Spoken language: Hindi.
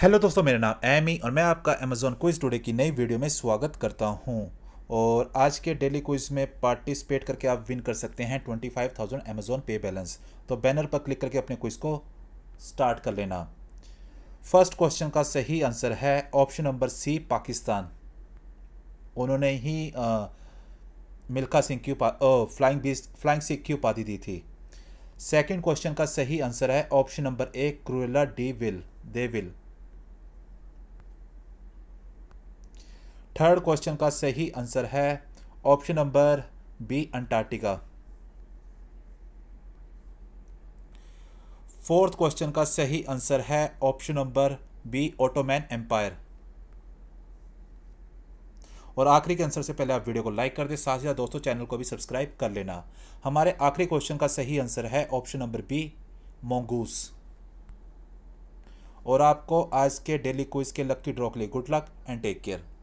हेलो दोस्तों मेरा नाम एमी और मैं आपका अमेजोन क्विज टुडे की नई वीडियो में स्वागत करता हूं और आज के डेली क्विज में पार्टिसिपेट करके आप विन कर सकते हैं twenty five thousand Amazon pay balance तो बैनर पर क्लिक करके अपने क्विज को स्टार्ट कर लेना फर्स्ट क्वेश्चन का सही आंसर है ऑप्शन नंबर सी पाकिस्तान उन्होंने ही आ, मिल्खा सिंह की फ्लाइंग बीस फ्लाइंग सिख की उपाधि दी थी सेकेंड क्वेश्चन का सही आंसर है option number A Cruella de Vil de Vil third question का सही आंसर है option number B Antarctica fourth question का सही आंसर है option number B Ottoman empire और आखिरी के आंसर से पहले आप वीडियो को लाइक कर दे साथ ही साथ दोस्तों चैनल को भी सब्सक्राइब कर लेना हमारे आखिरी क्वेश्चन का सही आंसर है ऑप्शन नंबर बी मोंगूस और आपको आज के डेली क्विज के लक्की ड्रॉ के लिए good luck and take care